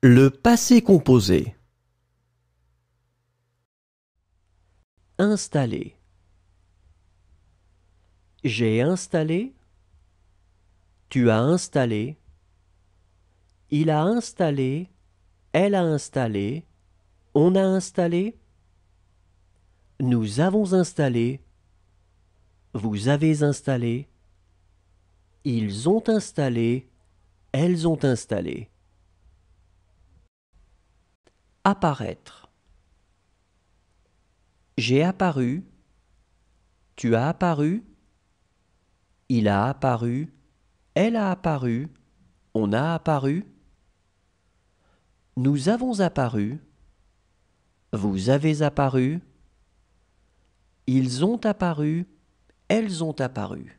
Le passé composé. Installer. J'ai installé. Tu as installé. Il a installé. Elle a installé. On a installé. Nous avons installé. Vous avez installé. Ils ont installé. Elles ont installé. Apparaître. J'ai apparu. Tu as apparu. Il a apparu. Elle a apparu. On a apparu. Nous avons apparu. Vous avez apparu. Ils ont apparu. Elles ont apparu.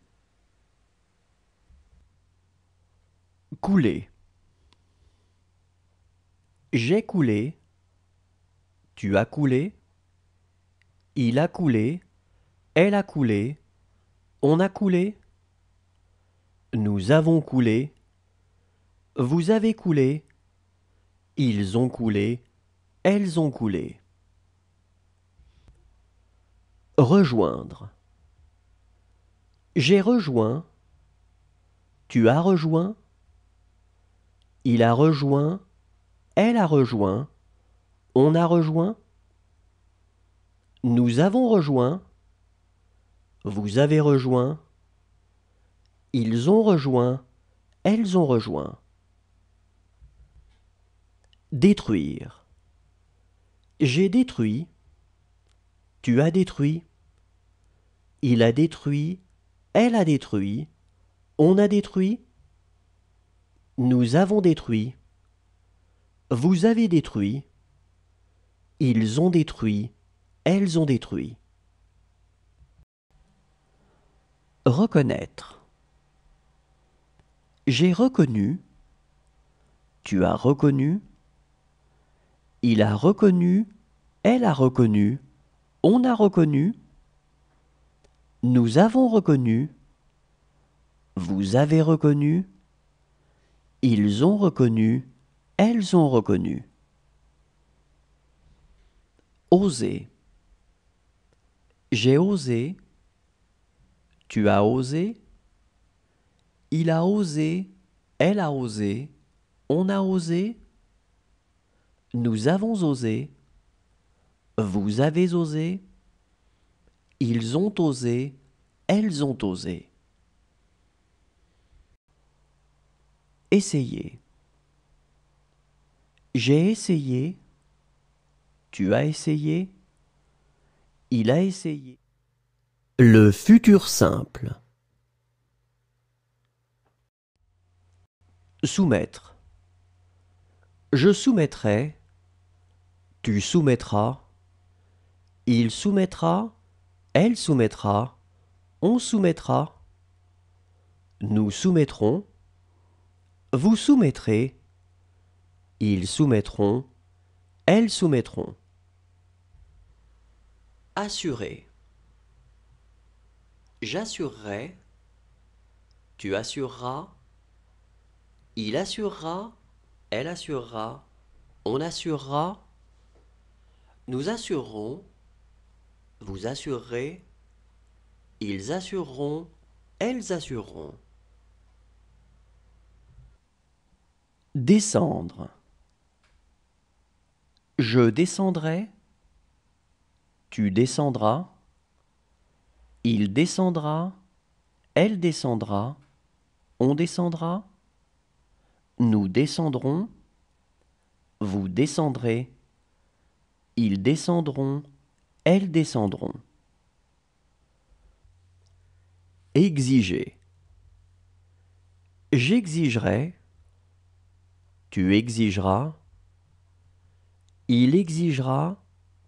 Couler. J'ai coulé. Tu as coulé. Il a coulé. Elle a coulé. On a coulé. Nous avons coulé. Vous avez coulé. Ils ont coulé. Elles ont coulé. Rejoindre. J'ai rejoint. Tu as rejoint. Il a rejoint. Elle a rejoint. On a rejoint. Nous avons rejoint. Vous avez rejoint. Ils ont rejoint. Elles ont rejoint. Détruire. J'ai détruit. Tu as détruit. Il a détruit. Elle a détruit. On a détruit. Nous avons détruit. Vous avez détruit. Ils ont détruit, elles ont détruit. Reconnaître. J'ai reconnu, tu as reconnu, il a reconnu, elle a reconnu, on a reconnu, nous avons reconnu, vous avez reconnu, ils ont reconnu, elles ont reconnu oser. J'ai osé, tu as osé, il a osé, elle a osé, on a osé, nous avons osé, vous avez osé, ils ont osé, elles ont osé. Essayez. J'ai essayé, tu as essayé Il a essayé. Le futur simple. Soumettre. Je soumettrai. Tu soumettras. Il soumettra. Elle soumettra. On soumettra. Nous soumettrons. Vous soumettrez. Ils soumettront. Elles soumettront. Assurer. J'assurerai. Tu assureras. Il assurera. Elle assurera. On assurera. Nous assurerons. Vous assurerez. Ils assureront. Elles assureront. Descendre. Je descendrai, tu descendras, il descendra, elle descendra, on descendra, nous descendrons, vous descendrez, ils descendront, elles descendront. Exiger. J'exigerai, tu exigeras, il exigera,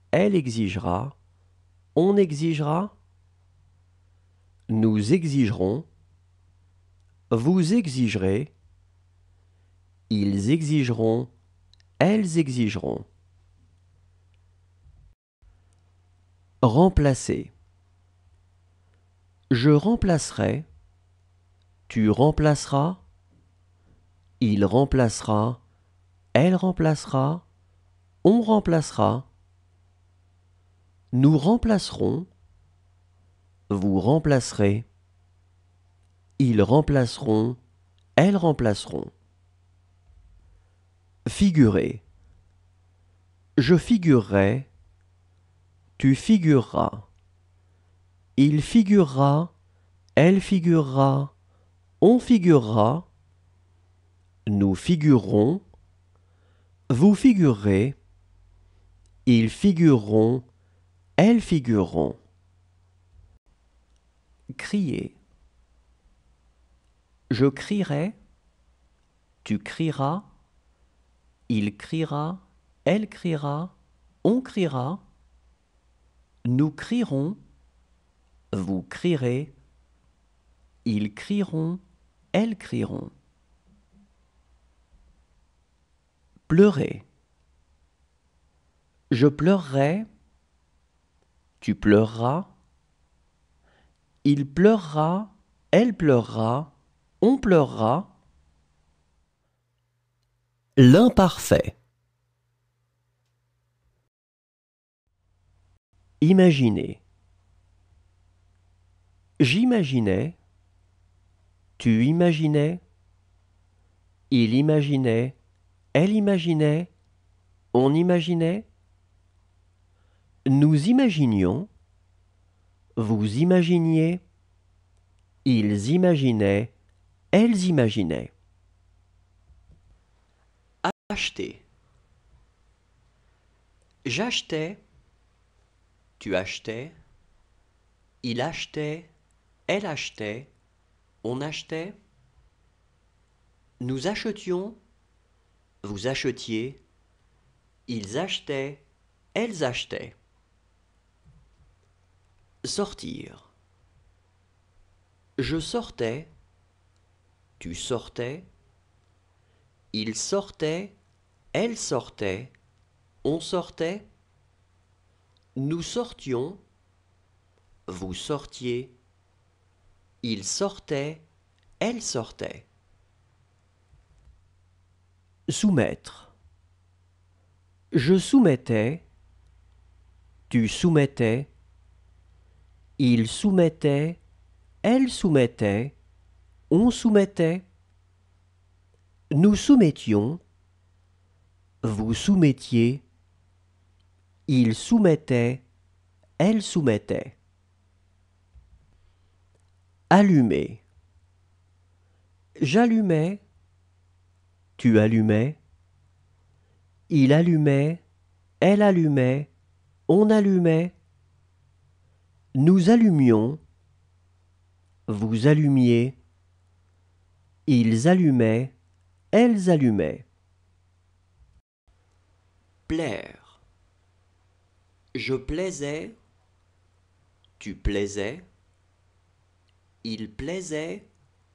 elle exigera, on exigera, nous exigerons, vous exigerez, ils exigeront, elles exigeront. Remplacer. Je remplacerai, tu remplaceras, il remplacera, elle remplacera, on remplacera, nous remplacerons, vous remplacerez, ils remplaceront, elles remplaceront. Figurer. Je figurerai, tu figureras. Il figurera, elle figurera, on figurera, nous figurerons, vous figurerez. Ils figureront, elles figureront. Crier. Je crierai, tu crieras, il criera, elle criera, on criera, nous crierons, vous crierez, ils crieront, elles crieront. Pleurer. Je pleurerai, tu pleureras, il pleurera, elle pleurera, on pleurera. L'imparfait. Imaginez. J'imaginais, tu imaginais, il imaginait, elle imaginait, on imaginait. Nous imaginions, vous imaginiez, ils imaginaient, elles imaginaient. Acheter. J'achetais, tu achetais, il achetait, elle achetait, on achetait. Nous achetions, vous achetiez, ils achetaient, elles achetaient. Sortir. Je sortais. Tu sortais. Il sortait. Elle sortait. On sortait. Nous sortions. Vous sortiez. Il sortait. Elle sortait. Soumettre. Je soumettais. Tu soumettais. Il soumettait, elle soumettait, on soumettait. Nous soumettions, vous soumettiez. Il soumettait, elle soumettait. Allumer. J'allumais, tu allumais. Il allumait, elle allumait, on allumait. Nous allumions, vous allumiez, ils allumaient, elles allumaient. Plaire. Je plaisais, tu plaisais, il plaisait,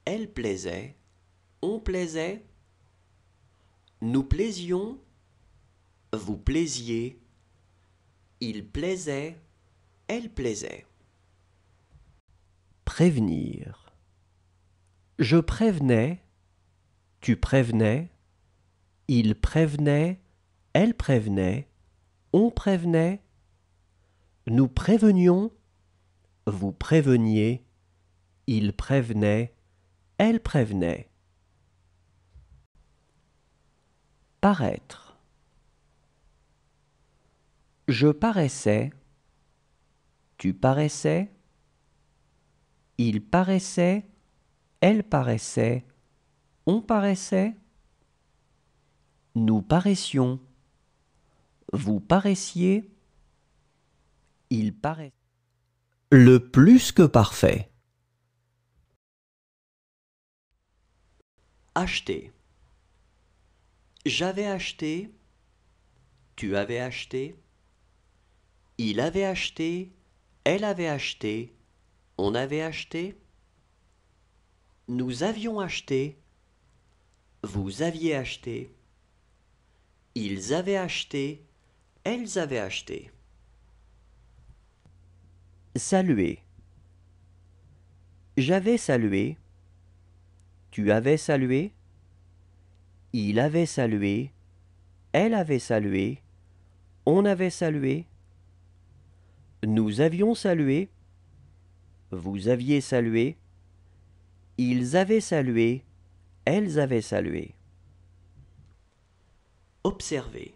elle plaisait, on plaisait, nous plaisions, vous plaisiez, ils plaisaient elle plaisait. Prévenir. Je prévenais, tu prévenais, il prévenait, elle prévenait, on prévenait, nous prévenions, vous préveniez, il prévenait, elle prévenait. Paraître. Je paraissais, tu paraissais. Il paraissait. Elle paraissait. On paraissait. Nous paraissions. Vous paraissiez. Il paraissait. Le plus que parfait. Acheter. J'avais acheté. Tu avais acheté. Il avait acheté. Elle avait acheté. On avait acheté. Nous avions acheté. Vous aviez acheté. Ils avaient acheté. Elles avaient acheté. Saluer. J'avais salué. Tu avais salué. Il avait salué. Elle avait salué. On avait salué. Nous avions salué, vous aviez salué, ils avaient salué, elles avaient salué. Observer.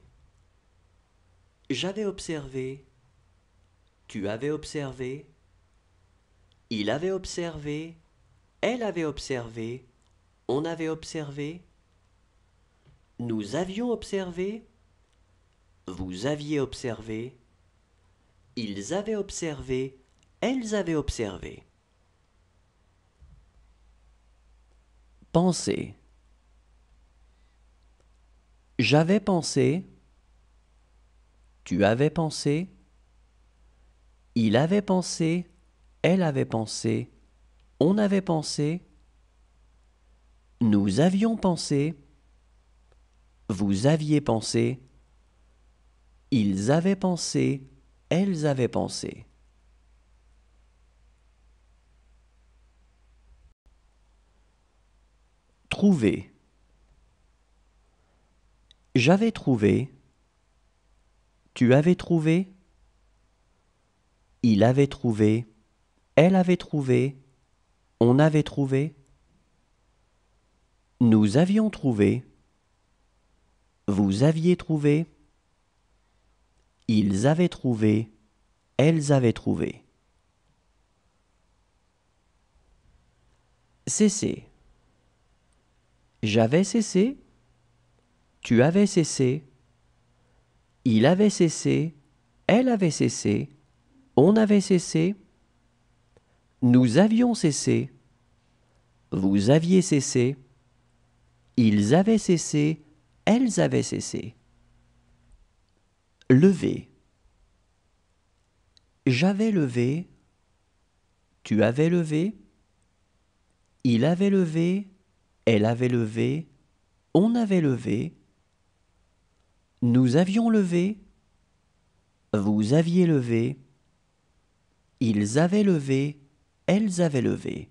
J'avais observé, tu avais observé, il avait observé, elle avait observé, on avait observé, nous avions observé, vous aviez observé, ils avaient observé, elles avaient observé. Penser. J'avais pensé, tu avais pensé, il avait pensé, elle avait pensé, on avait pensé, nous avions pensé, vous aviez pensé, ils avaient pensé, elles avaient pensé. Trouver. J'avais trouvé. Tu avais trouvé. Il avait trouvé. Elle avait trouvé. On avait trouvé. Nous avions trouvé. Vous aviez trouvé. Ils avaient trouvé, elles avaient trouvé. Cesser. J'avais cessé, tu avais cessé, il avait cessé, elle avait cessé, on avait cessé, nous avions cessé, vous aviez cessé, ils avaient cessé, elles avaient cessé. Levé. J'avais levé. Tu avais levé. Il avait levé. Elle avait levé. On avait levé. Nous avions levé. Vous aviez levé. Ils avaient levé. Elles avaient levé.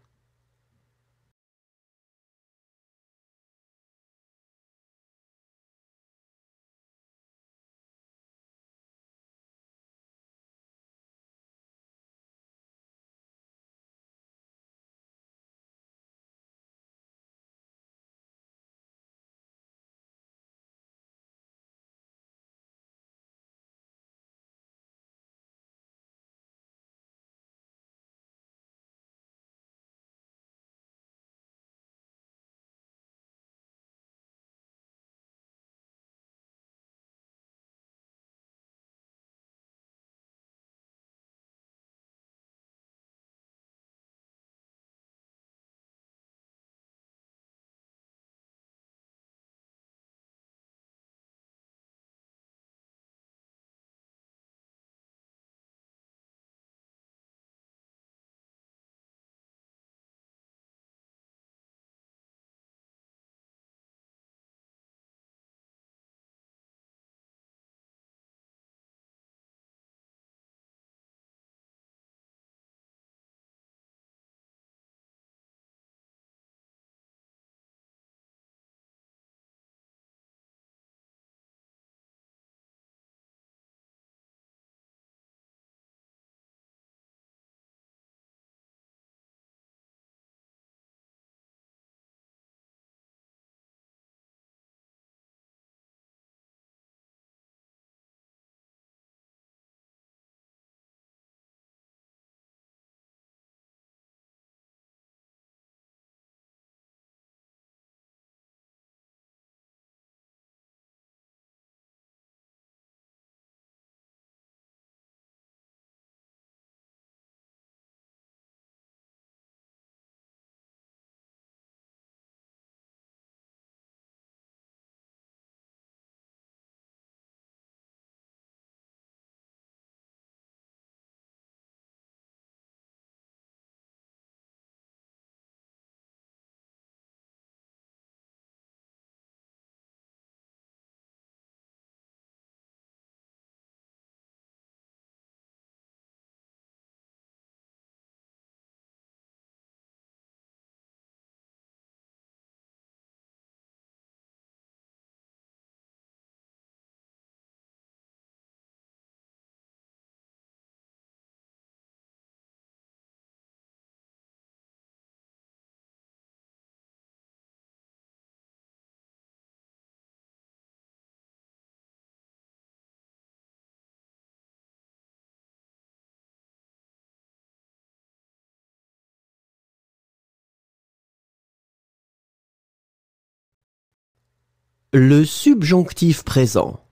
Le subjonctif présent.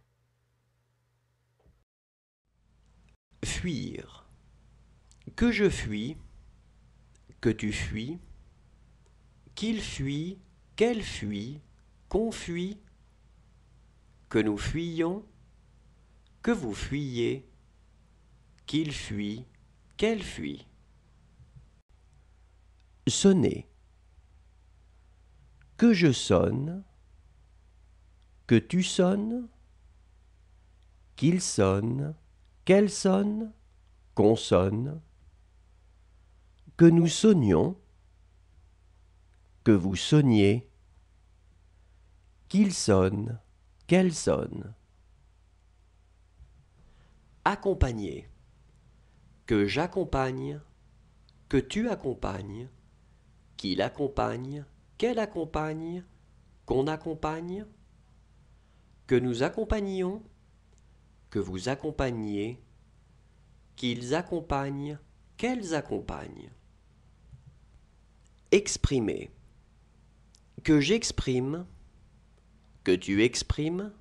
Fuir. Que je fuis, que tu fuis, qu'il fuit, qu'elle fuit, qu'on fuit, que nous fuyons, que vous fuyez, qu'il fuit, qu'elle fuit. Sonner. Que je sonne, que tu sonnes, qu'il sonne, qu'elle sonne, qu'on sonne, que nous sonnions, que vous sonniez, qu'il sonne, qu'elle sonne. Accompagner. Que j'accompagne, que tu accompagnes, qu'il accompagne, qu'elle accompagne, qu'on accompagne que nous accompagnions, que vous accompagniez, qu'ils accompagnent, qu'elles accompagnent. Exprimer. Que j'exprime, que tu exprimes,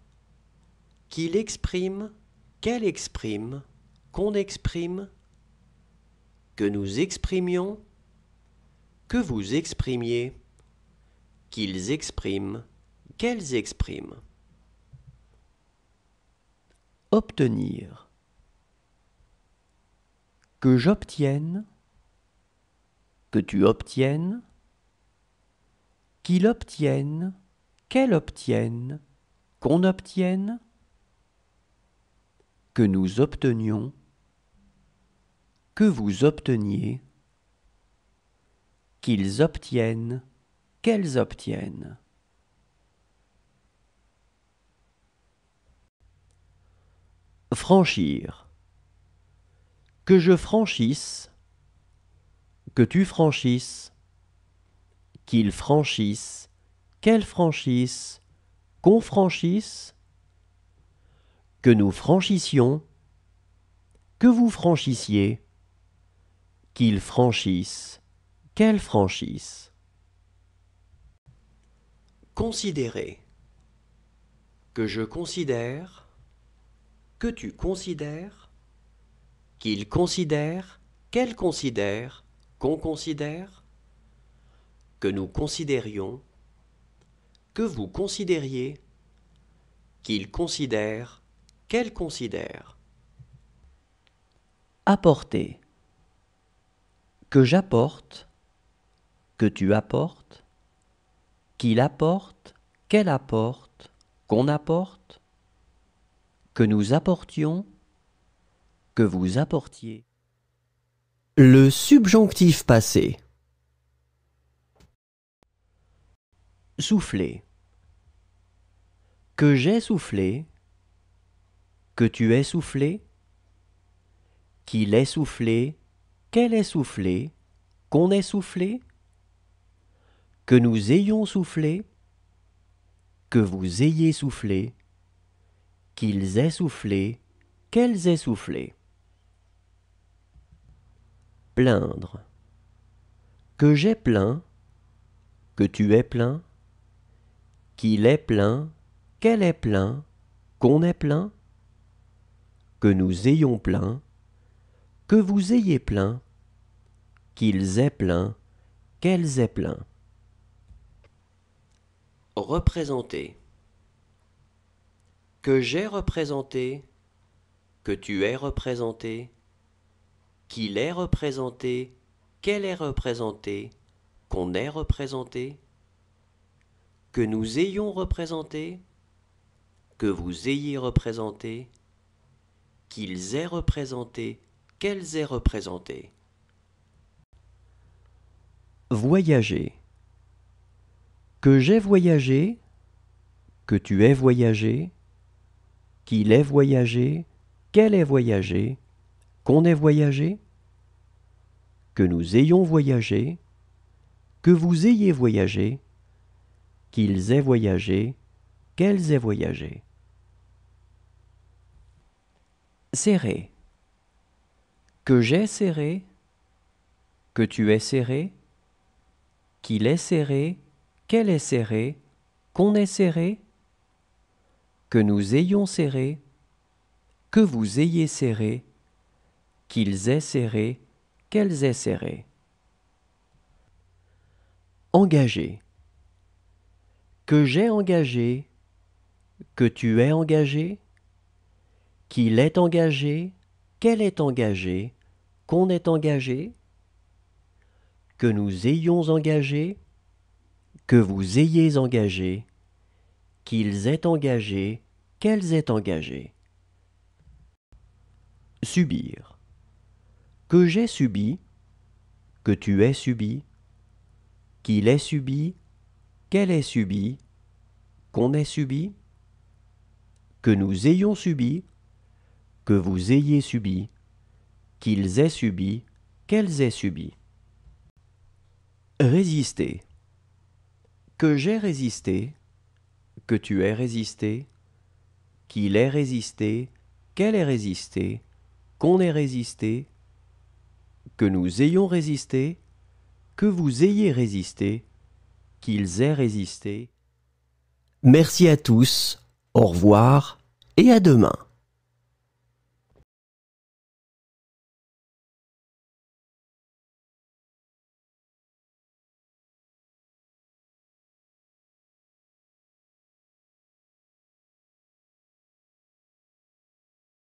qu'il exprime, qu'elle exprime, qu'on exprime, que nous exprimions, que vous exprimiez, qu'ils expriment, qu'elles expriment obtenir, que j'obtienne, que tu obtiennes, qu'il obtienne, qu'elle obtienne, qu'on obtienne, que nous obtenions, que vous obteniez, qu'ils obtiennent, qu'elles obtiennent. Franchir. Que je franchisse, que tu franchisses, qu'il franchisse, qu'elle franchisse, qu'on franchisse, que nous franchissions, que vous franchissiez, qu'il franchisse, qu'elle franchisse. Considérer. Que je considère que tu considères, qu'il considère, qu'elle considère, qu'on considère, que nous considérions, que vous considériez, qu'il considère, qu'elle considère. Apporter. Que j'apporte, que tu apportes, qu'il apporte, qu'elle apporte, qu'on apporte, que nous apportions, que vous apportiez. Le subjonctif passé. Souffler. Que j'ai soufflé, que tu aies soufflé, qu'il ait soufflé, qu'elle ait soufflé, qu'on ait soufflé, que nous ayons soufflé, que vous ayez soufflé, qu'ils aient soufflé, qu'elles aient soufflé. Plaindre. Que j'ai plaint, que tu es plaint, qu'il est plein, qu'elle est plein, qu'on est plein, que nous ayons plein, que vous ayez plein, qu'ils aient plein, qu'elles aient plein. Représenter que j'ai représenté, que tu es représenté, qu'il est représenté, qu'elle est représentée, qu'on est représenté, que nous ayons représenté, que vous ayez représenté, qu'ils aient représenté, qu'elles aient représenté. Voyager. Que j'ai voyagé, que tu aies voyagé, qu'il ait voyagé, qu'elle ait voyagé, qu'on ait voyagé, que nous ayons voyagé, que vous ayez voyagé, qu'ils aient voyagé, qu'elles aient voyagé. Serré. Que j'ai serré, que tu aies serré, qu'il ait serré, qu'elle ait serré, qu'on ait serré, que nous ayons serré, que vous ayez serré, qu'ils aient serré, qu'elles aient serré. Engagé. Que j'ai engagé, que tu es engagé, qu'il est engagé, qu'elle est engagée, qu'on est engagé, que nous ayons engagé, que vous ayez engagé, qu'ils aient engagé, qu'elles aient engagé. Subir. Que j'ai subi, que tu aies subi, qu'il ait subi, qu'elle ait subi, qu'on ait subi, que nous ayons subi, que vous ayez subi, qu'ils aient subi, qu'elles aient subi. Résister. Que j'ai résisté, que tu aies résisté, qu'il ait résisté, qu'elle ait résisté, qu'on ait résisté, que nous ayons résisté, que vous ayez résisté, qu'ils aient résisté. Merci à tous, au revoir et à demain.